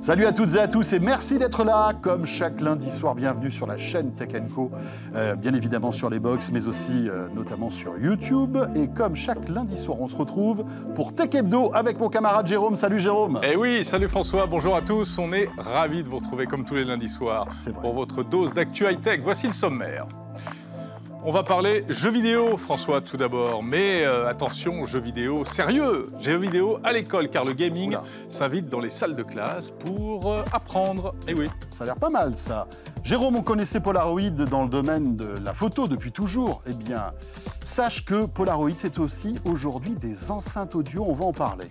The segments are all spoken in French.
Salut à toutes et à tous et merci d'être là. Comme chaque lundi soir, bienvenue sur la chaîne Tech Co, euh, bien évidemment sur les box, mais aussi euh, notamment sur YouTube. Et comme chaque lundi soir, on se retrouve pour Tech Hebdo avec mon camarade Jérôme. Salut Jérôme. Eh oui, salut François, bonjour à tous. On est ravis de vous retrouver comme tous les lundis soirs pour votre dose d'actu high-tech. Voici le sommaire. On va parler jeux vidéo, François, tout d'abord. Mais euh, attention, jeux vidéo sérieux, jeux vidéo à l'école, car le gaming s'invite dans les salles de classe pour euh, apprendre. eh oui. Ça a l'air pas mal, ça. Jérôme, on connaissait Polaroid dans le domaine de la photo depuis toujours. Eh bien, sache que Polaroid, c'est aussi aujourd'hui des enceintes audio, on va en parler.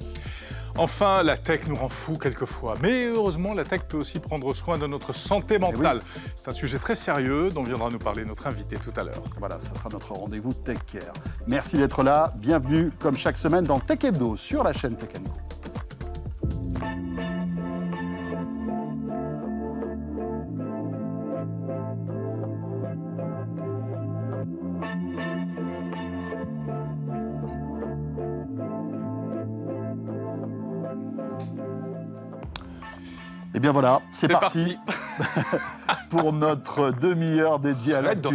Enfin, la tech nous rend fous quelquefois, mais heureusement, la tech peut aussi prendre soin de notre santé eh mentale. C'est un sujet très sérieux dont viendra nous parler notre invité tout à l'heure. Voilà, ça sera notre rendez-vous Tech Care. Merci d'être là, bienvenue comme chaque semaine dans Tech Hebdo sur la chaîne Tech c'est parti, pour notre demi-heure dédiée à la Non,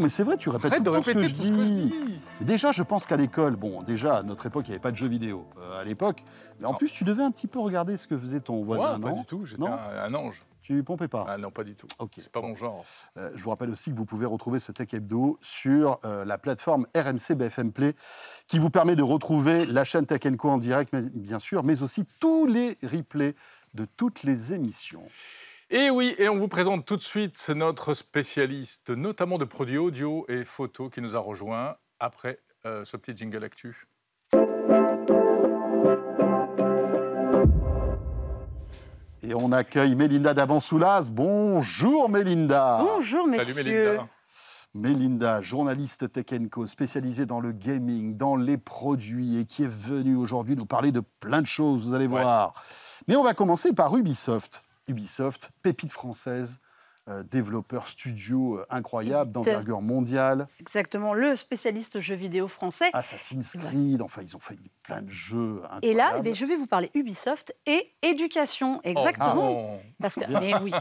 mais c'est vrai, tu répètes tout, ce, que, je dis. Déjà, je pense qu'à l'école, bon, déjà, à notre époque, il n'y avait pas de jeux vidéo euh, à l'époque. Mais en ah. plus, tu devais un petit peu regarder ce que faisait ton voisin. Non, pas du tout, j'étais un, ange. Tu pompais pas Ah non, pas du tout. Okay. C'est pas bon. mon genre. Euh, je vous rappelle aussi que vous pouvez retrouver ce Tech Hebdo sur euh, la plateforme RMC BFM Play, qui vous permet de retrouver la chaîne Tech Co en direct, bien sûr, mais aussi tous les replays de toutes les émissions. Et oui, et on vous présente tout de suite notre spécialiste, notamment de produits audio et photo, qui nous a rejoint après euh, ce petit jingle actu. Et on accueille Mélinda Davansoulas. Bonjour Mélinda. Bonjour messieurs. Salut Mélinda. Mélinda, journaliste Tech spécialisée dans le gaming, dans les produits et qui est venue aujourd'hui nous parler de plein de choses, vous allez voir. Mais on va commencer par Ubisoft. Ubisoft, pépite française, euh, développeur studio euh, incroyable, d'envergure mondiale. Exactement, le spécialiste jeux vidéo français. Assassin's Creed, enfin, ils ont fait plein de jeux incroyables. Et là, je vais vous parler Ubisoft et éducation, oh, exactement. Parce que, mais oui.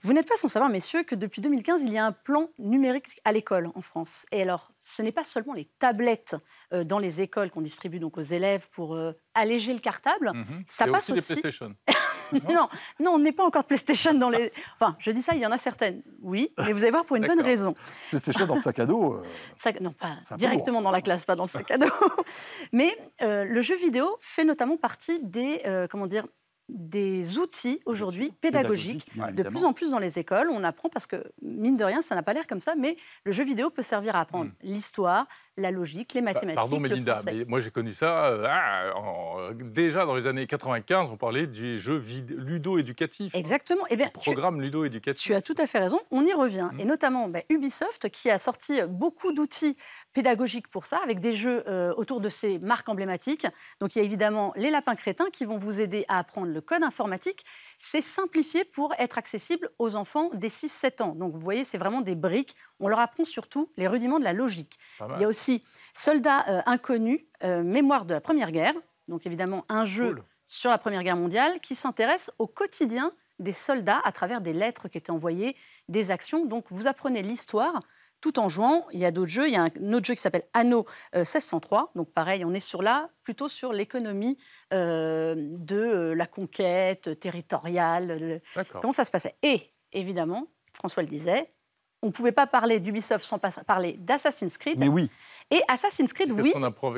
Vous n'êtes pas sans savoir, messieurs, que depuis 2015, il y a un plan numérique à l'école en France. Et alors, ce n'est pas seulement les tablettes euh, dans les écoles qu'on distribue donc aux élèves pour alléger le cartable. Mhm. Ça passe aussi. Les PlayStation. non, non, on n'est pas encore de PlayStation dans les. Enfin, je dis ça, il y en a certaines. Oui, mais vous allez voir pour une bonne raison. PlayStation dans le sac à dos. Euh, non, pas directement hein. dans la classe, pas dans le sac à dos. mais euh, le jeu vidéo fait notamment partie des, euh, comment dire, des outils aujourd'hui pédagogiques de plus en plus dans les écoles. On apprend parce que, mine de rien, ça n'a pas l'air comme ça, mais le jeu vidéo peut servir à apprendre hmm. l'histoire, la logique, les bah, mathématiques. Pardon, Mélinda, mais moi j'ai connu ça euh, ah, déjà dans les années 95, on parlait du jeu ludo-éducatif. Hein. Exactement. et eh bien, programme ludo-éducatif. Tu as tout à fait raison, on y revient. Hmm. Et notamment bah, Ubisoft qui a sorti beaucoup d'outils pédagogiques pour ça, avec des jeux euh, autour de ces marques emblématiques. Donc il y a évidemment les lapins crétins qui vont vous aider à apprendre le code informatique, c'est simplifié pour être accessible aux enfants des 6-7 ans. Donc vous voyez, c'est vraiment des briques. On leur apprend surtout les rudiments de la logique. Il y a aussi Soldats euh, inconnus, euh, Mémoire de la Première Guerre, donc évidemment un jeu sur la Première Guerre mondiale qui s'intéresse au quotidien des soldats à travers des lettres qui étaient envoyées, des actions. Donc vous apprenez l'histoire tout en jouant. Il y a d'autres jeux. Il y a un autre jeu qui s'appelle Anneau 1603. Donc pareil, on est sur là, plutôt sur l'économie euh, de euh, la conquête territoriale. Comment ça se passait Et évidemment, François le disait, on ne pouvait pas parler d'Ubisoft sans parler d'Assassin's Creed. Mais oui. Et Assassin's Creed, oui,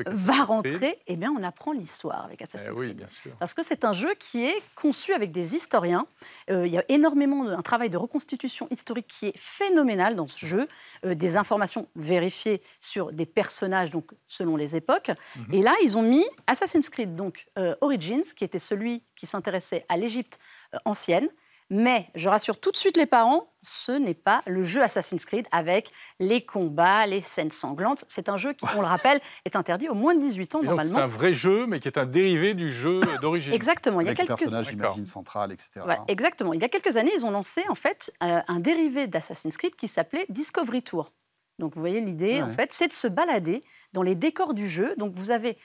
va rentrer. Eh bien, on apprend l'histoire avec Assassin's eh oui, Creed. Bien sûr. Parce que c'est un jeu qui est conçu avec des historiens. Euh, il y a énormément d'un travail de reconstitution historique qui est phénoménal dans ce jeu. Euh, des informations vérifiées sur des personnages, donc selon les époques. Mhm. Et là, ils ont mis Assassin's Creed, donc euh, Origins, qui était celui qui s'intéressait à l'Égypte ancienne. Mais je rassure tout de suite les parents, ce n'est pas le jeu Assassin's Creed avec les combats, les scènes sanglantes. C'est un jeu qui, on le rappelle, est interdit aux moins de 18 ans normalement. C'est un vrai jeu, mais qui est un dérivé du jeu d'origine. exactement. Il y a quelques personnages, j'imagine, central, etc. exactement. Il y a quelques années, ils ont lancé en fait euh, un dérivé d'Assassin's Creed qui s'appelait Discovery Tour. Donc vous voyez l'idée, en fait, c'est de se balader dans les décors du jeu. Donc vous avez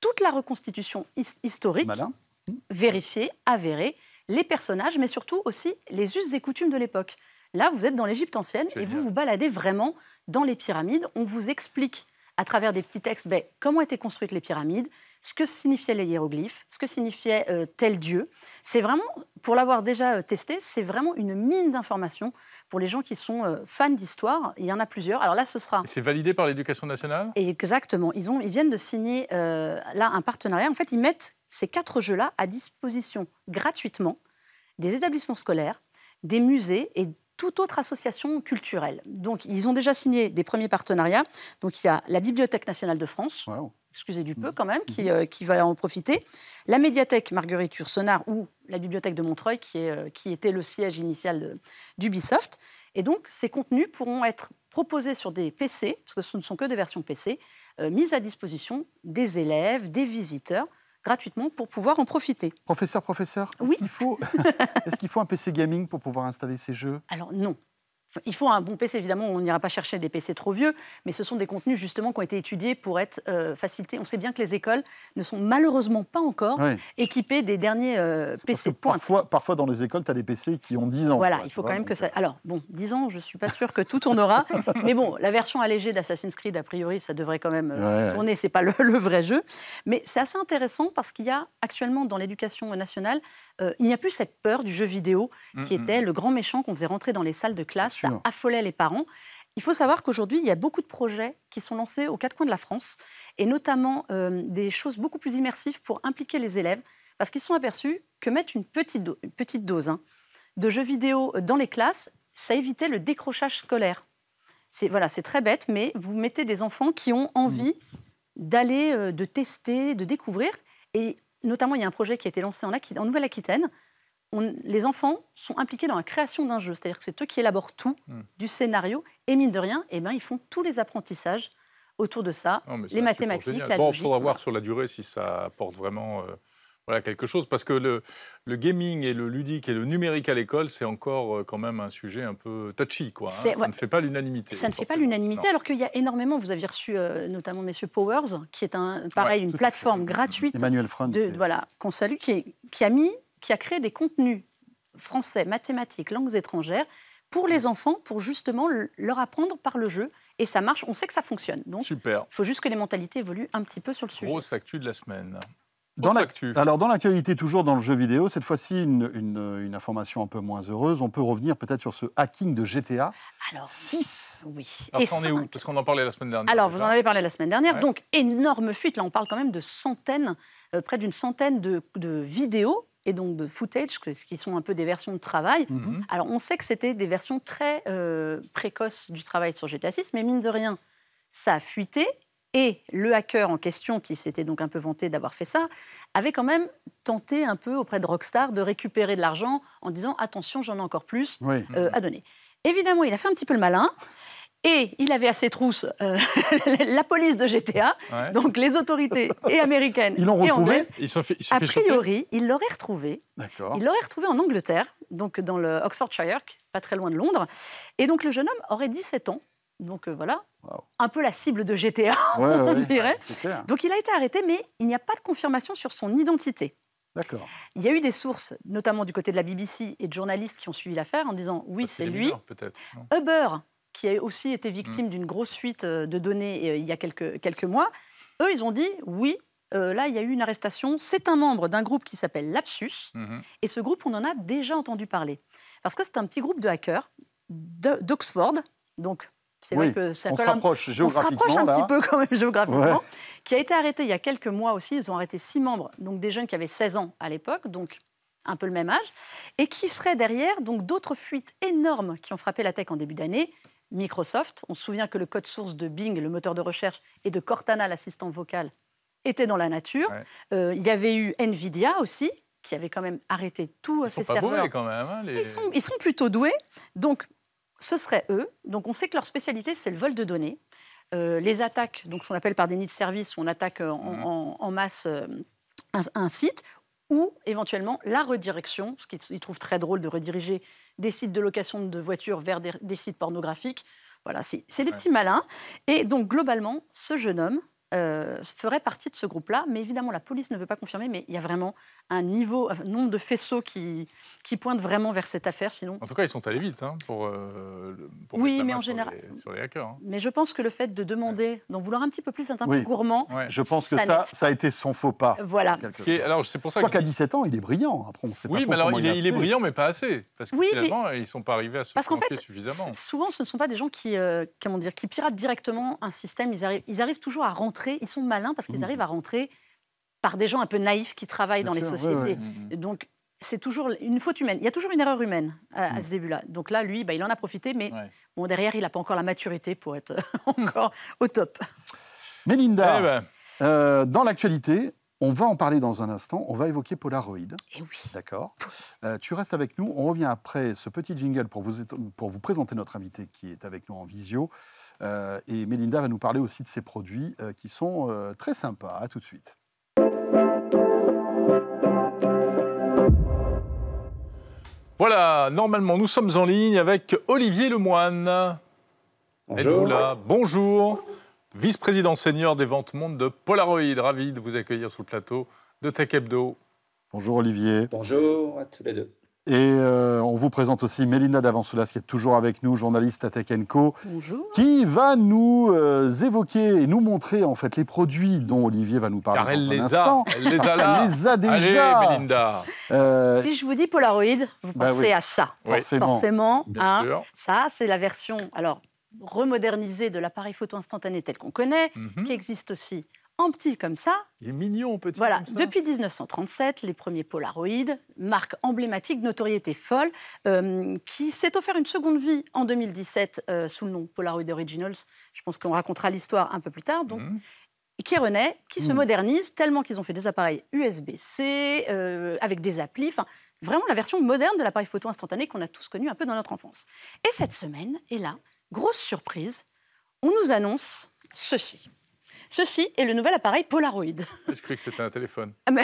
toute la reconstitution historique, vérifiée, avérée les personnages, mais surtout aussi les us et coutumes de l'époque. Là, vous êtes dans l'Égypte ancienne et vous vous baladez vraiment dans les pyramides. On vous explique à travers des petits textes ben, comment étaient construites les pyramides, ce que signifiaient les hiéroglyphes, ce que signifiait euh, tel dieu. C'est vraiment, pour l'avoir déjà euh, testé, c'est vraiment une mine d'informations pour les gens qui sont euh, fans d'histoire. Il y en a plusieurs. Alors là, ce sera. C'est validé par l'éducation nationale Exactement. Ils, ont, ils viennent de signer là un partenariat. En fait, ils mettent ces quatre jeux-là à disposition gratuitement des établissements scolaires, des musées et toute autre association culturelle. Donc, ils ont déjà signé des premiers partenariats. Donc, il y a la Bibliothèque nationale de France excusez du peu mhm. quand même, qui, mhm. euh, qui va en profiter. La médiathèque Marguerite Ursenard ou la bibliothèque de Montreuil, qui, est, euh, qui était le siège initial d'Ubisoft. Et donc, ces contenus pourront être proposés sur des PC, parce que ce ne sont que des versions PC, euh, mises à disposition des élèves, des visiteurs, gratuitement pour pouvoir en profiter. Professeur, professeur, oui. est-ce qu'il faut un PC gaming pour pouvoir installer ces jeux Alors non, il faut un bon PC, évidemment, on n'ira pas chercher des PC trop vieux, mais ce sont des contenus justement qui ont été étudiés pour être euh, facilités. On sait bien que les écoles ne sont malheureusement pas encore équipées des derniers euh, PC. parfois, parfois, dans les écoles, tu as des PC qui ont 10 ans. Voilà, il faut quand même que ça. Alors, bon, 10 ans, je ne suis pas sûr que tout tournera, mais bon, la version allégée d'Assassin's Creed, a priori, ça devrait quand même euh, tourner, ce n'est pas le, vrai jeu. Mais c'est assez intéressant parce qu'il y a actuellement dans l'éducation nationale, il n'y a plus cette peur du jeu vidéo qui mm, mm. était le grand méchant qu'on faisait rentrer dans les salles de classe ça affolait les parents. Il faut savoir qu'aujourd'hui, il y a beaucoup de projets qui sont lancés aux quatre coins de la France, et notamment euh, des choses beaucoup plus immersives pour impliquer les élèves, parce qu'ils sont aperçus que mettre une petite, dose hein, de jeux vidéo dans les classes, ça évitait le décrochage scolaire. C'est très bête, mais vous mettez des enfants qui ont mmh. envie d'aller, euh, de tester, de découvrir, et notamment il y a un projet qui a été lancé en Nouvelle-Aquitaine les enfants sont impliqués dans la création d'un jeu, c'est-à-dire que c'est eux qui élaborent tout hmm. du scénario, et mine de rien, eh ben, ils font tous les apprentissages autour de ça, oh, les mathématiques, la bon, Il faudra voir sur la durée si ça apporte vraiment euh, voilà, quelque chose, parce que le, le, gaming et le ludique et le numérique à l'école, c'est encore euh, quand même un sujet un peu touchy. Quoi, hein. ça, ne fait pas l'unanimité. Ça ne fait pas l'unanimité, alors qu'il y a énormément, vous avez reçu euh, notamment Monsieur Powers, qui est un, pareil, une plateforme gratuite, voilà, qu'on salue, qui a mis qui a créé des contenus français, mathématiques, langues étrangères pour les mm. enfants, pour justement leur apprendre par le jeu. Et ça marche, on sait que ça fonctionne. Donc, il faut juste que les mentalités évoluent un petit peu sur le sujet. Grosse actu de la semaine. Dans la, alors dans l'actualité, toujours dans le jeu vidéo, cette fois-ci une, information un peu moins heureuse, on peut revenir peut-être sur ce hacking de GTA alors, 6. Oui. Alors, ça, on est où Parce qu'on en parlait la semaine dernière. Alors vous en avez parlé la semaine dernière, donc énorme fuite, là on parle quand même de centaines, euh, près d'une centaine de, de vidéos et donc de footage, ce qui sont un peu des versions de travail. Mm-hmm. Alors on sait que c'était des versions très euh, précoces du travail sur GTA 6, mais mine de rien, ça a fuité. Et le hacker en question, qui s'était donc un peu vanté d'avoir fait ça, avait quand même tenté un peu auprès de Rockstar de récupérer de l'argent en disant attention, j'en ai encore plus euh, à donner. Évidemment, il a fait un petit peu le malin. Et il avait à ses trousses euh, la police de GTA, donc les autorités et américaines. Ils l'ont retrouvé A priori, il l'aurait retrouvé. Il l'aurait retrouvé en Angleterre, donc dans le Oxfordshire, pas très loin de Londres. Et donc le jeune homme aurait 17 ans. Donc euh, voilà, un peu la cible de GTA, on dirait. donc il a été arrêté, mais il n'y a pas de confirmation sur son identité. D'accord. Il y a eu des sources, notamment du côté de la BBC et de journalistes qui ont suivi l'affaire, en disant oui, c'est lui. peut-être. Uber qui a aussi été victime mm. d'une grosse fuite euh, de données euh, il y a quelques, quelques mois, eux, ils ont dit oui, euh, là, il y a eu une arrestation. C'est un membre d'un groupe qui s'appelle Lapsus. Mm-hmm. Et ce groupe, on en a déjà entendu parler. Parce que c'est un petit groupe de hackers d'Oxford. Donc, c'est vrai que ça on se rapproche un... géographiquement. On se rapproche un petit peu quand même géographiquement. Qui a été arrêté il y a quelques mois aussi. Ils ont arrêté six membres, donc des jeunes qui avaient 16 ans à l'époque. Donc, un peu le même âge, et qui seraient derrière donc d'autres fuites énormes qui ont frappé la tech en début d'année, Microsoft. On se souvient que le code source de Bing, le moteur de recherche, et de Cortana, l'assistant vocal, était dans la nature. Euh, il y avait eu Nvidia aussi, qui avait quand même arrêté tous ses serveurs. Pas quand même. Hein, ils, sont, plutôt doués. Donc, ce seraient eux. Donc, on sait que leur spécialité, c'est le vol de données. Euh, les attaques, donc ce qu'on appelle par déni de service, où on attaque euh, mmh. en, masse un, site, ou éventuellement la redirection, ce qu'ils trouvent très drôle de rediriger des sites de location de voitures vers des, sites pornographiques. Voilà, c'est des petits malins. Et donc, globalement, ce jeune homme, euh, ferait partie de ce groupe-là. Mais évidemment, la police ne veut pas confirmer, mais il y a vraiment un niveau, un euh, nombre de faisceaux qui, qui pointent vraiment vers cette affaire. Sinon... En tout cas, ils sont allés vite hein, pour, euh, pour oui, mais en général, sur les, hein. Mais je pense que le fait de demander, d'en vouloir un petit peu plus, un peu gourmand. Je pense que ça, ça a été son faux pas. Voilà. alors, c'est pour ça qu'à 17 ans, il est brillant. Après, on oui, mais alors il, est, brillant, mais pas assez. Parce que finalement, ils ne sont pas arrivés à se parce qu'en fait, suffisamment. Souvent, ce ne sont pas des gens qui, comment dire, qui piratent directement un système. Ils arrivent, ils arrivent toujours à rentrer ils sont malins parce qu'ils mmh. arrivent à rentrer par des gens un peu naïfs qui travaillent dans les sociétés. Mmh, mmh. Donc, c'est toujours une faute humaine. Il y a toujours une erreur humaine euh, à, ce début-là. Donc là, lui, bah, il en a profité, mais bon, derrière, il n'a pas encore la maturité pour être encore au top. Mélinda, eh ben. euh, dans l'actualité, on va en parler dans un instant. On va évoquer Polaroid. Eh oui. D'accord. Euh, tu restes avec nous. On revient après ce petit jingle pour vous présenter notre invité qui est avec nous en visio. Euh, et Mélinda va nous parler aussi de ces produits euh, qui sont euh, très sympas. À tout de suite. Voilà, normalement nous sommes en ligne avec Olivier Lemoine. Bonjour. Là Bonjour. Vice-président senior des ventes monde de Polaroid. Ravi de vous accueillir sur le plateau de Tech Hebdo. Bonjour Olivier. Bonjour à tous les deux. Et euh, on vous présente aussi Mélina Davansoulas, qui est toujours avec nous, journaliste à Tech Bonjour. Qui va nous euh, évoquer et nous montrer en fait les produits dont Olivier va nous parler dans un Elle les, a déjà. Allez, Mélinda. Euh, si je vous dis Polaroid, vous bah pensez à ça. Forcément. Hein. ça, c'est la version alors remodernisée de l'appareil photo instantané tel qu'on connaît, mhm. qui existe aussi en petit comme ça. Il est mignon, petit. Voilà, depuis 1937, les premiers Polaroid, marque emblématique, notoriété folle, euh, qui s'est offert une seconde vie en 2017 euh, sous le nom Polaroid Originals. Je pense qu'on racontera l'histoire un peu plus tard. Donc, mhm. Qui renaît, qui se mhm. modernise, tellement qu'ils ont fait des appareils USB-C, euh, avec des applis, enfin, vraiment la version moderne de l'appareil photo instantané qu'on a tous connu un peu dans notre enfance. Et cette semaine, et là, grosse surprise, on nous annonce ceci. Ceci est le nouvel appareil Polaroid. Je croyais que c'était un téléphone. Ah, non.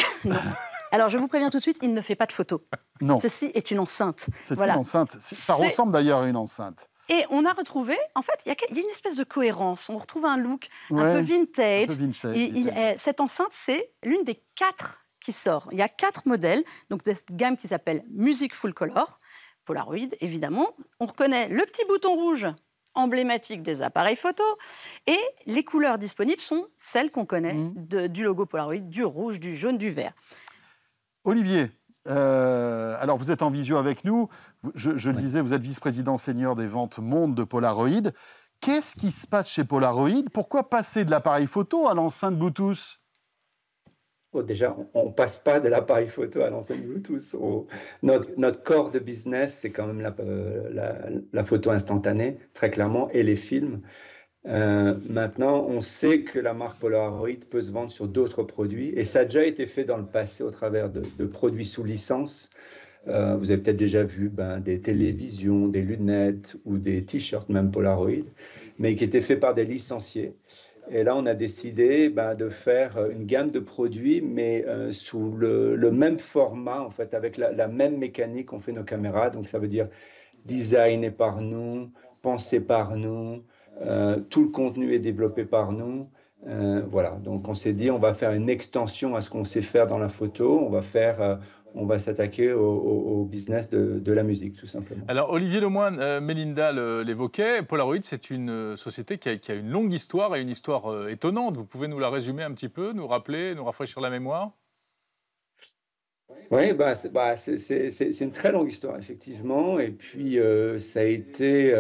Alors, je vous préviens tout de suite, il ne fait pas de photos. Non. Ceci est une enceinte. C'est une enceinte. Ça ressemble d'ailleurs à une enceinte. Et on a retrouvé, en fait, il y, a une espèce de cohérence. On retrouve un look un peu vintage. Un peu eh, cette enceinte, c'est l'une des quatre qui sort. Il y a quatre modèles, donc de cette gamme qui s'appelle Music Full Color, Polaroid, évidemment. On reconnaît le petit bouton rouge emblématique des appareils photo. Et les couleurs disponibles sont celles qu'on connaît mmh. du logo Polaroid, du rouge, du jaune, du vert. Olivier, euh, alors vous êtes en visio avec nous. Je, disais, vous êtes vice-président senior des ventes monde de Polaroid. Qu'est-ce qui se passe chez Polaroid Pourquoi passer de l'appareil photo à l'enceinte Bluetooth Oh, déjà, on ne passe pas de l'appareil photo à l'enceinte Bluetooth. notre, notre, corps de business, c'est quand même la, euh, photo instantanée, très clairement, et les films. Euh, maintenant, on sait que la marque Polaroid peut se vendre sur d'autres produits, et ça a déjà été fait dans le passé au travers de, produits sous licence. Euh, vous avez peut-être déjà vu ben, des télévisions, des lunettes ou des t-shirts, même Polaroid, mais qui étaient faits par des licenciés. Et là, on a décidé ben, de faire euh, une gamme de produits, mais euh, sous le, même format, en fait, avec la, même mécanique qu'on fait nos caméras. Donc, ça veut dire designé par nous, pensé par nous, euh, tout le contenu est développé par nous. voilà, donc on s'est dit, on va faire une extension à ce qu'on sait faire dans la photo, on va faire, on va s'attaquer au, business de, la musique, tout simplement. Alors, Olivier Lemoine, euh, Melinda l'évoquait, Polaroid, c'est une euh, société qui a, une longue histoire et une histoire euh, étonnante. Vous pouvez nous la résumer un petit peu, nous rappeler, nous rafraîchir la mémoire oui, bah, bah c'est une très longue histoire, effectivement. Et puis, ça, a été,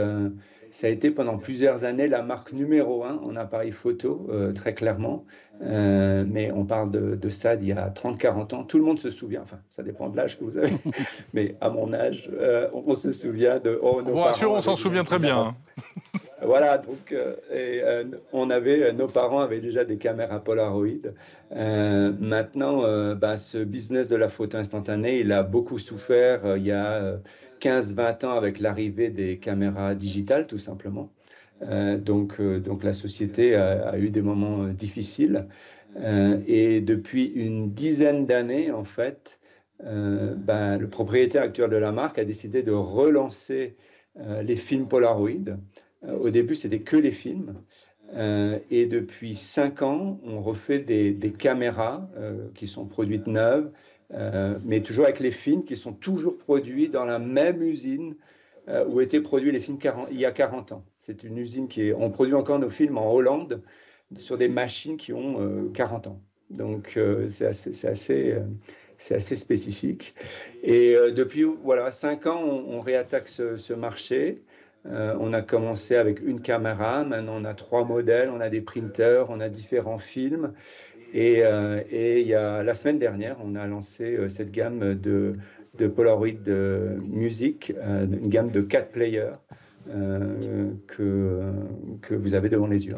ça a été pendant plusieurs années la marque numéro un en appareil photo, très clairement. Euh, mais on parle de, ça d'il y a 30-40 ans. Tout le monde se souvient, enfin, ça dépend de l'âge que vous avez, mais à mon âge, euh, on, se souvient de. Oh, nos on on s'en souvient très bien. Hein. voilà, donc euh, on avait, nos parents avaient déjà des caméras Polaroid. maintenant, bah, ce business de la photo instantanée, il a beaucoup souffert il y a 15-20 ans avec l'arrivée des caméras digitales, tout simplement. Euh, donc, euh, donc la société a, eu des moments euh, difficiles. et depuis une dizaine d'années, en fait, bah, le propriétaire actuel de la marque a décidé de relancer les films Polaroid. au début, c'était que les films. et depuis cinq ans, on refait des, caméras qui sont produites neuves, mais toujours avec les films qui sont toujours produits dans la même usine où étaient produits les films il y a 40 ans. C'est une usine qui est. On produit encore nos films en Hollande sur des machines qui ont 40 euh, ans. Donc euh, euh, c'est assez, spécifique. Et depuis voilà cinq ans, on, réattaque ce, marché. on a commencé avec une caméra, maintenant on a trois modèles, on a des printers, on a différents films. Et, a, la semaine dernière, on a lancé cette gamme de, de Polaroid Music, une gamme de 4 players. Euh, euh, que, vous avez devant les yeux.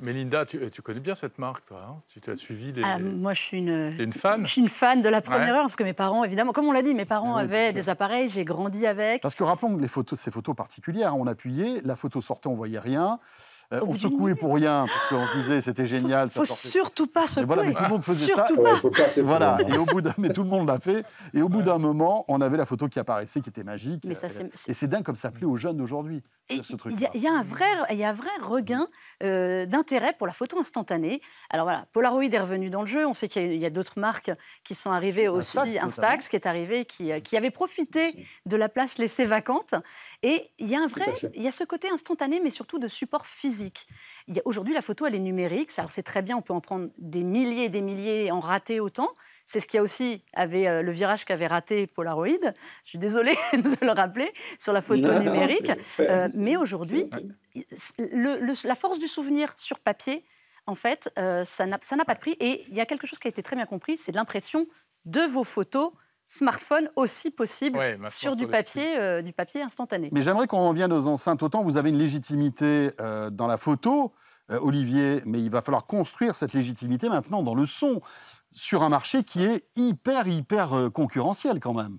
Mélinda, hmm. euh, tu, connais bien cette marque, toi. Hein tu, as suivi les. Ah, moi, je suis une. une fan. Je suis une fan de la première heure parce que mes parents, évidemment, comme on l'a dit, mes parents avaient des appareils, j'ai grandi avec. Parce que rappelons les photos, ces photos particulières, on appuyait, la photo sortait, on voyait rien. Euh, on secouait pour rien, parce qu'on disait c'était génial. Faut, ne faut surtout pas secouer. voilà, mais tout le monde faisait ça. et au bout mais tout le monde l'a fait. Et au bout d'un moment, on avait la photo qui apparaissait, qui était magique. Euh, et c'est dingue comme ça plaît aux jeunes aujourd'hui, Il y, a un vrai, il y a un vrai regain euh, d'intérêt pour la photo instantanée. Alors voilà, Polaroid est revenu dans le jeu. On sait qu'il y a, d'autres marques qui sont arrivées aussi. Instax, qui est arrivé, qui, qui avait profité de la place laissée vacante. Et il y a un vrai, il y a ce côté instantané, mais surtout de support physique Aujourd'hui, la photo, elle est numérique. Alors, c'est très bien, on peut en prendre des milliers et des milliers et en rater autant. C'est ce qu'il y a aussi avait, euh, le virage qu'avait raté Polaroid. Je suis désolée de le rappeler sur la photo numérique. Euh, mais aujourd'hui, la force du souvenir sur papier, en fait, euh, ça n'a pas de prix. Et il y a quelque chose qui a été très bien compris, c'est l'impression de vos photos smartphone aussi possible sur du papier, euh, du papier instantané. Mais j'aimerais qu'on revienne aux enceintes. Autant vous avez une légitimité euh, dans la photo, euh, Olivier, mais il va falloir construire cette légitimité maintenant dans le son, sur un marché qui est hyper, hyper concurrentiel quand même.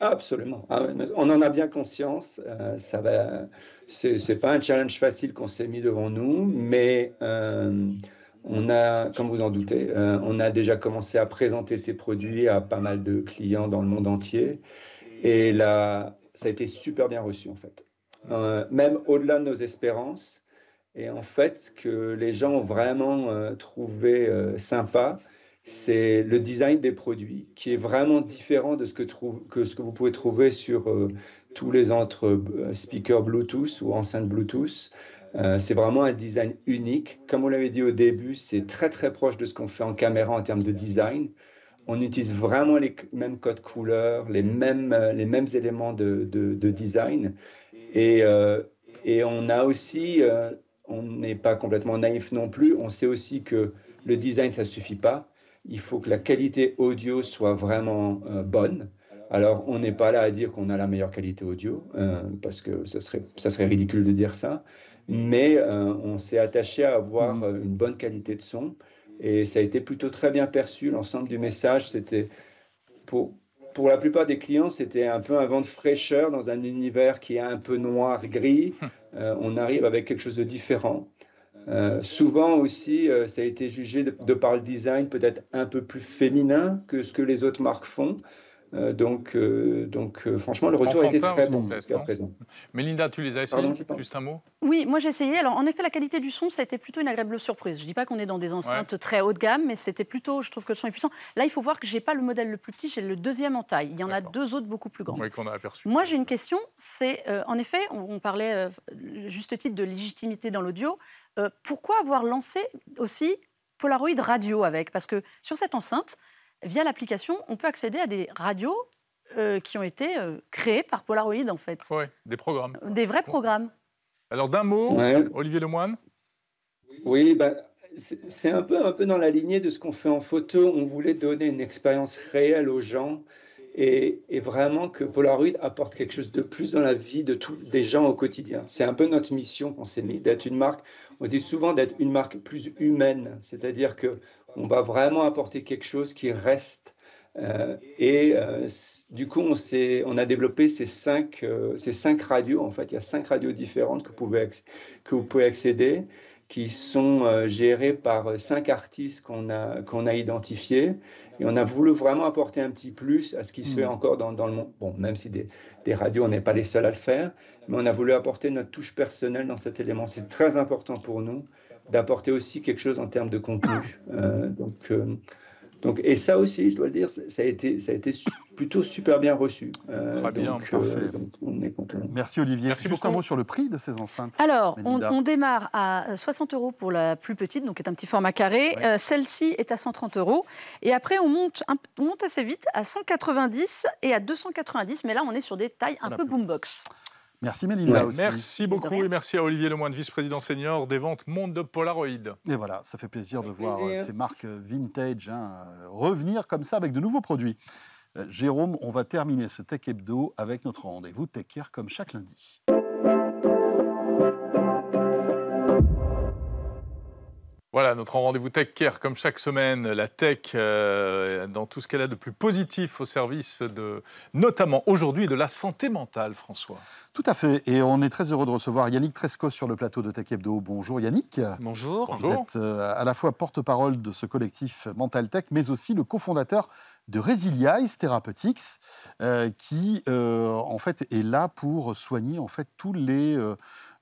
Absolument. Ah on en a bien conscience. ça va. C'est pas un challenge facile qu'on s'est mis devant nous, mais on a, comme vous en doutez, euh, on a déjà commencé à présenter ces produits à pas mal de clients dans le monde entier. Et là, ça a été super bien reçu, en fait. Euh, même au-delà de nos espérances. Et en fait, ce que les gens ont vraiment euh, trouvé sympa, c'est le design des produits qui est vraiment différent de ce que, ce que vous pouvez trouver sur tous les autres speakers Bluetooth ou enceintes Bluetooth. Euh, c'est vraiment un design unique. Comme on l'avait dit au début, c'est très très proche de ce qu'on fait en caméra en termes de design. On utilise vraiment les mêmes codes couleurs, les mêmes, euh, éléments de, design. Euh, et, on a aussi, on n'est pas complètement naïf non plus, on sait aussi que le design, ça ne suffit pas. Il faut que la qualité audio soit vraiment bonne. Alors, on n'est pas là à dire qu'on a la meilleure qualité audio, parce que ça serait ridicule de dire ça mais euh, on s'est attaché à avoir mm. euh, une bonne qualité de son et ça a été plutôt très bien perçu. L'ensemble du message, c'était pour, la plupart des clients, c'était un peu un vent de fraîcheur dans un univers qui est un peu noir, gris. Hum. Euh, on arrive avec quelque chose de différent. souvent aussi, ça a été jugé de par le design peut-être un peu plus féminin que ce que les autres marques font. Euh, donc, euh, donc euh, franchement, le retour a été très bon jusqu'à présent. tu les as essayés Juste un mot Oui, moi j'ai essayé. Alors, en effet, la qualité du son, ça a été plutôt une agréable surprise. Je ne dis pas qu'on est dans des enceintes très haut de gamme, mais c'était plutôt, je trouve que le son est puissant. Là, il faut voir que j'ai pas le modèle le plus petit, j'ai le deuxième en taille. Il y en a deux autres beaucoup plus grands. Moi, j'ai une question. C'est, en effet, on, on parlait, juste titre, de légitimité dans l'audio. pourquoi avoir lancé aussi Polaroid Radio avec Parce que sur cette enceinte, via l'application, on peut accéder à des radios euh, qui ont été euh, créées par Polaroid, en fait. Oui, des programmes. Des vrais programmes. Alors, d'un mot, Olivier Lemoine Oui, bah, c'est un peu, un peu dans la lignée de ce qu'on fait en photo. On voulait donner une expérience réelle aux gens. Et, et, vraiment que Polaroid apporte quelque chose de plus dans la vie de tous des gens au quotidien. C'est un peu notre mission qu'on s'est mis d'être une marque. On dit souvent d'être une marque plus humaine, c'est-à-dire que on va vraiment apporter quelque chose qui reste. Euh, et euh, du coup, on, a développé euh, ces cinq, radios. En fait, il y a cinq radios différentes que vous pouvez, accéder, qui sont gérées par cinq artistes qu'on a, identifiés. Et on a voulu vraiment apporter un petit plus à ce qui se fait mmh. encore dans, le monde. Bon, même si des radios, on n'est pas les seuls à le faire, mais on a voulu apporter notre touche personnelle dans cet élément. C'est très important pour nous d'apporter aussi quelque chose en termes de contenu. Euh, euh, donc, et ça aussi, je dois le dire, ça a été, plutôt super bien reçu. Euh, Très bien, parfait. on est content. Merci Olivier. Merci beaucoup. un mot sur le prix de ces enceintes. Alors, on, démarre à 60 euros pour la plus petite, donc qui est un petit format carré. Celle-ci est à 130 euros. Et après, on monte, on monte assez vite à 190 et à 290. Mais là, on est sur des tailles un peu boombox. Merci Mélinda aussi. Merci beaucoup et merci à Olivier Lemoine, vice-président senior des ventes Monde de Polaroid. Et voilà, ça fait plaisir de voir euh, ces marques vintage hein, euh, revenir comme ça avec de nouveaux produits. Euh, Jérôme, on va terminer ce Tech Hebdo avec notre rendez-vous Tech comme chaque lundi. Voilà, notre rendez-vous Tech Care, comme chaque semaine, la tech euh, dans tout ce qu'elle a de plus positif au service de, notamment aujourd'hui, de la santé mentale, François. Tout à fait, et on est très heureux de recevoir Yannick Tresco sur le plateau de Tech Hebdo. Bonjour Yannick. Bonjour. Vous êtes euh, à la fois porte-parole de ce collectif Mental Tech, mais aussi le cofondateur de Resiliais Therapeutics, euh, qui en fait est là pour soigner en fait tous les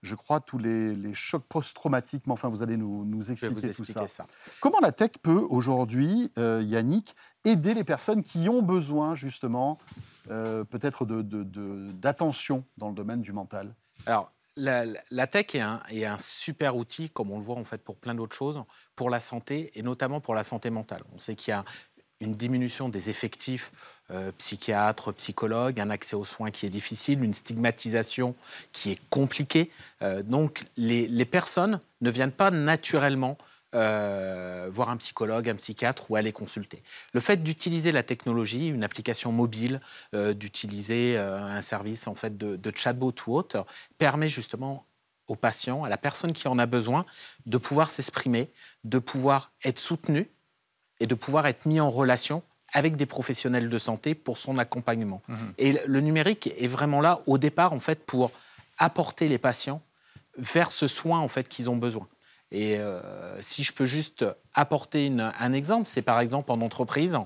je crois, tous les, chocs post-traumatiques. Mais enfin, vous allez nous, expliquer, tout ça. Comment la tech peut aujourd'hui, euh, Yannick, aider les personnes qui ont besoin justement euh, peut-être d'attention dans le domaine du mental Alors, la, tech est un, est un, super outil, comme on le voit en fait pour plein d'autres choses, pour la santé et notamment pour la santé mentale. On sait qu'il y a une diminution des effectifs euh, psychiatres, psychologues, un accès aux soins qui est difficile, une stigmatisation qui est compliquée. Euh, donc les, personnes ne viennent pas naturellement euh, voir un psychologue, un psychiatre ou aller consulter. Le fait d'utiliser la technologie, une application mobile, d'utiliser un service en fait de, de chatbot ou autre, permet justement aux patients, à la personne qui en a besoin, de pouvoir s'exprimer, de pouvoir être soutenue, et de pouvoir être mis en relation avec des professionnels de santé pour son accompagnement. Mhm. Et le numérique est vraiment là au départ en fait pour apporter les patients vers ce soin en fait qu'ils ont besoin. Et euh, si je peux juste apporter un exemple, c'est par exemple en entreprise,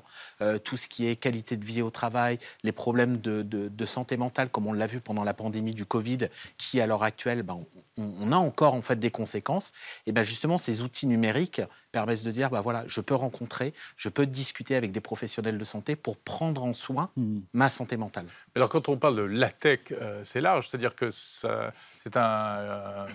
euh, tout ce qui est qualité de vie au travail, les problèmes de, santé mentale, comme on l'a vu pendant la pandémie du Covid, qui à l'heure actuelle, ben, on, a encore en fait des conséquences. Et ben justement, ces outils numériques permettent de dire, ben voilà, je peux rencontrer, je peux discuter avec des professionnels de santé pour prendre en soin hmm. ma santé mentale. Alors quand on parle de la tech, euh, c'est large, c'est-à-dire que c'est un, euh,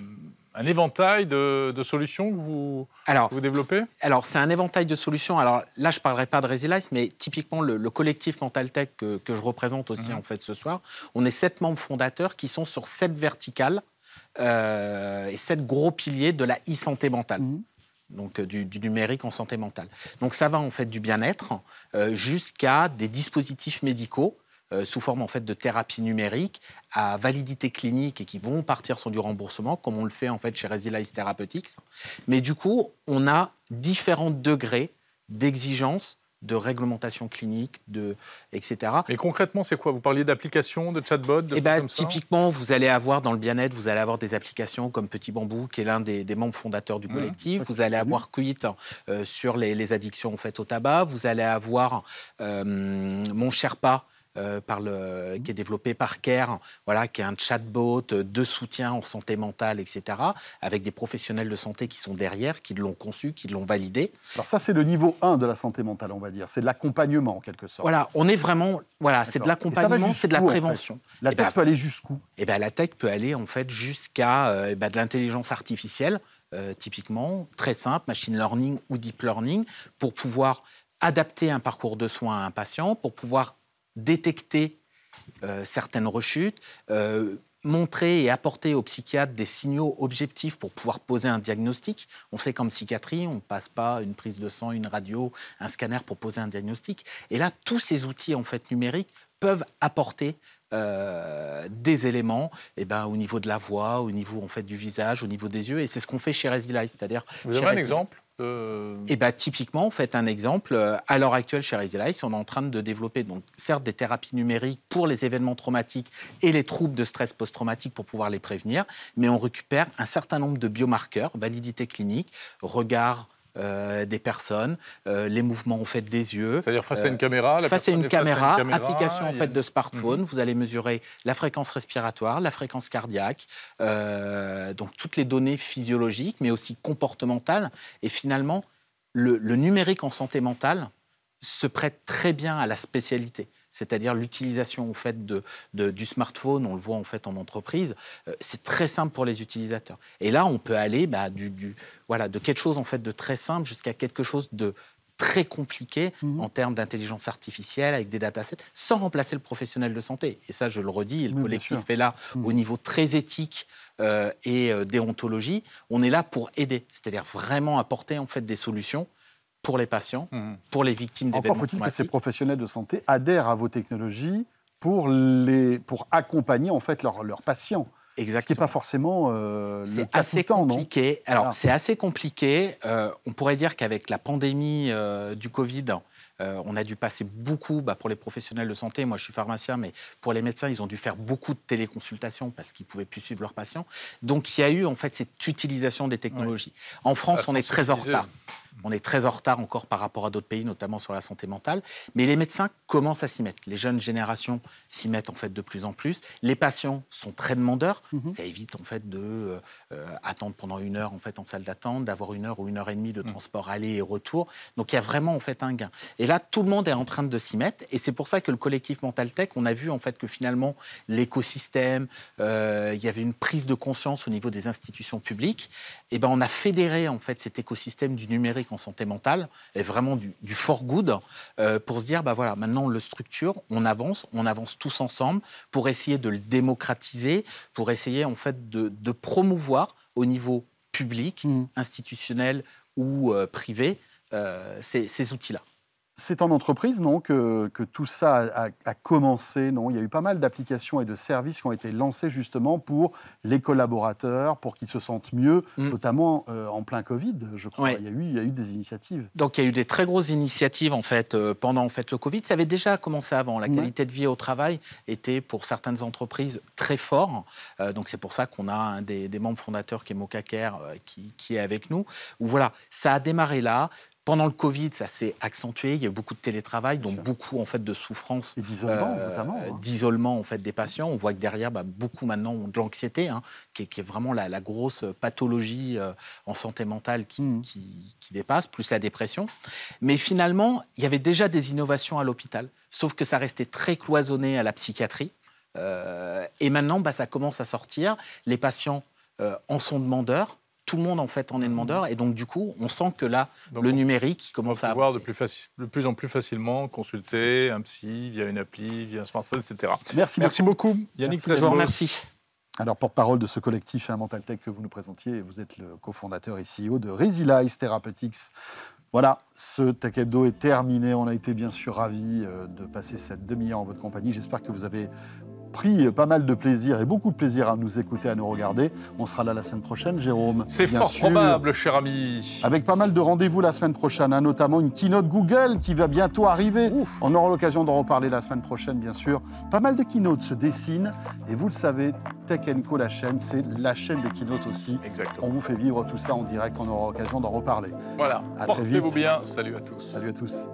éventail de, solutions que vous, vous développez alors, c'est un éventail de solutions. Alors là, je ne parlerai pas de Resilice, mais typiquement, le, collectif Mental Tech que, je représente aussi, mhm. en fait, ce soir, on est sept membres fondateurs qui sont sur sept verticales euh, et sept gros piliers de la e-santé mentale. Mhm. donc euh, du, numérique en santé mentale. Donc ça va en fait du bien-être euh, jusqu'à des dispositifs médicaux euh, sous forme en fait de thérapie numérique à validité clinique et qui vont partir sur du remboursement, comme on le fait en fait chez Resilice Therapeutics. Mais du coup, on a différents degrés d'exigence de réglementation clinique, de, etc. Mais concrètement, c'est quoi Vous parliez d'applications, de chatbots, eh ben, Typiquement, vous allez avoir dans le bien-être, vous allez avoir des applications comme Petit Bambou, qui est l'un des, membres fondateurs du mmh. collectif. Vous allez avoir Quit euh, sur les, addictions faites au tabac. Vous allez avoir euh, Mon Sherpa, euh, par le, qui est développé par Care, voilà, qui est un chatbot euh, de soutien en santé mentale, etc., avec des professionnels de santé qui sont derrière, qui l'ont conçu, qui l'ont validé. Alors ça, c'est le niveau 1 de la santé mentale, on va dire. C'est de l'accompagnement, en quelque sorte. Voilà, on est vraiment... Voilà, c'est de l'accompagnement, c'est de la prévention. la eh ben, tech peut aller jusqu'où Eh bien, la tech peut aller, en fait, jusqu'à euh, eh ben, de l'intelligence artificielle, typiquement, très simple, machine learning ou deep learning, pour pouvoir adapter un parcours de soins à un patient, pour pouvoir détecter euh, certaines rechutes, euh, montrer et apporter aux psychiatres des signaux objectifs pour pouvoir poser un diagnostic. On sait qu'en psychiatrie, on ne passe pas une prise de sang, une radio, un scanner pour poser un diagnostic. Et là, tous ces outils en fait numériques peuvent apporter euh, des éléments et eh ben, au niveau de la voix, au niveau en fait, du visage, au niveau des yeux. Et c'est ce qu'on fait chez Resilai. C'est-à-dire Vous avez un exemple et euh, Eh bien, typiquement, faites un exemple. Euh, à l'heure actuelle, chez Resilice, on est en train de développer, donc, certes, des thérapies numériques pour les événements traumatiques et les troubles de stress post-traumatique pour pouvoir les prévenir, mais on récupère un certain nombre de biomarqueurs, validité clinique, regard euh, des personnes, euh, les mouvements en fait des yeux. C'est-à-dire face à une euh, caméra Face à une caméra, application en fait de smartphone, mhm. vous allez mesurer la fréquence respiratoire, la fréquence cardiaque, donc toutes les données physiologiques, mais aussi comportementales. Et finalement, le numérique en santé mentale se prête très bien à la spécialité c'est-à-dire l'utilisation en fait de, du smartphone, on le voit en fait en entreprise, euh, c'est très simple pour les utilisateurs. Et là, on peut aller bah, du, voilà, de quelque chose en fait de très simple jusqu'à quelque chose de très compliqué mhm. en termes d'intelligence artificielle avec des datasets, sans remplacer le professionnel de santé. Et ça, je le redis, le collectif est là mhm. au niveau très éthique euh, et euh, déontologie. On est là pour aider, c'est-à-dire vraiment apporter en fait des solutions pour les patients, mmh. pour les victimes d'événements Encore faut-il que ces professionnels de santé adhèrent à vos technologies pour, les, pour accompagner en fait leurs patients. Exactement. Ce qui n'est pas forcément euh, le cas assez tout compliqué. Alors, ah. c'est assez compliqué. Euh, on pourrait dire qu'avec la pandémie euh, du Covid, euh, on a dû passer beaucoup, bah, pour les professionnels de santé, moi je suis pharmacien, mais pour les médecins, ils ont dû faire beaucoup de téléconsultations parce qu'ils ne pouvaient plus suivre leurs patients. Donc, il y a eu en fait cette utilisation des technologies. En France, bah, on est très en retard. On est très en retard encore par rapport à d'autres pays, notamment sur la santé mentale. Mais les médecins commencent à s'y mettre. Les jeunes générations s'y mettent en fait de plus en plus. Les patients sont très demandeurs. Mhm. Ça évite en fait de euh, euh, attendre pendant une heure en fait en salle d'attente, d'avoir une heure ou une heure et demie de mhm. transport aller et retour. Donc il y a vraiment en fait un gain. Et là, tout le monde est en train de s'y mettre. Et c'est pour ça que le collectif Mental Tech, on a vu en fait que finalement l'écosystème, euh, il y avait une prise de conscience au niveau des institutions publiques. Et eh ben on a fédéré en fait cet écosystème du numérique en santé mentale est vraiment du, du for good euh, pour se dire, bah voilà, maintenant on le structure, on avance, on avance tous ensemble pour essayer de le démocratiser, pour essayer en fait de, promouvoir au niveau public, mmh. institutionnel ou euh, privé euh, ces outils-là. C'est en entreprise, non, que, tout ça a, commencé, non Il y a eu pas mal d'applications et de services qui ont été lancés justement pour les collaborateurs, pour qu'ils se sentent mieux, mm. notamment euh, en plein Covid, je crois. Il, y a eu, il eu des initiatives. Donc il y a eu des très grosses initiatives, en fait, euh, pendant en fait, le Covid. Ça avait déjà commencé avant. La qualité de vie au travail était, pour certaines entreprises, très fort. Euh, donc c'est pour ça qu'on a un des, membres fondateurs qui est Mokaker, qui, qui, est avec nous. voilà, ça a démarré là. Pendant le Covid, ça s'est accentué. Il y a eu beaucoup de télétravail, donc beaucoup en fait de souffrance, d'isolement euh, notamment, hein. d'isolement en fait des patients. On voit que derrière, bah, beaucoup maintenant ont de l'anxiété, hein, qui, est vraiment la, grosse pathologie euh, en santé mentale mmh. qui, dépasse, plus la dépression. Mais finalement, il y avait déjà des innovations à l'hôpital, sauf que ça restait très cloisonné à la psychiatrie. Euh, et maintenant, bah, ça commence à sortir. Les patients en sont demandeurs tout le monde en fait en est mmh. demandeur et donc du coup on sent que là le numérique commence à avoir de plus, en plus facilement consulter un psy via une appli, via un smartphone, etc. Merci, merci beaucoup, beaucoup. Yannick Trésor. Merci. Alors, porte-parole de ce collectif et un hein, Mental Tech que vous nous présentiez, vous êtes le cofondateur et CEO de Resilice Therapeutics. Voilà, ce Tech Hebdo est terminé. On a été bien sûr ravis euh, de passer cette demi-heure en votre compagnie. J'espère que vous avez pris pas mal de plaisir et beaucoup de plaisir à nous écouter, à nous regarder. On sera là la semaine prochaine, Jérôme. C'est fort probable, cher ami. Avec pas mal de rendez-vous la semaine prochaine, hein, notamment une keynote Google qui va bientôt arriver. On aura l'occasion d'en reparler la semaine prochaine, bien sûr. Pas mal de keynotes se dessinent et vous le savez, Tech Co, la chaîne, c'est la chaîne des keynotes aussi. Exactement. On vous fait vivre tout ça en direct, on aura l'occasion d'en reparler. Voilà. Portez-vous bien. Salut à tous. Salut à tous.